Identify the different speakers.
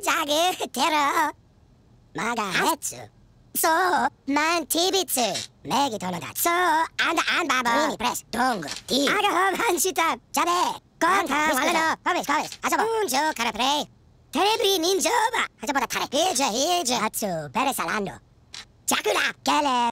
Speaker 1: ジャグテロマガヘ
Speaker 2: ツ
Speaker 3: そうマンティビツメギトノダそうアンダアンバボミニプレスドングティアガホマンシタジャベコンタンワメロコビスコビスアサボンジョーカラプレイテレビ人情バアサボダカレヒージュヒージュ
Speaker 1: アツベレサランドジャクラゲレ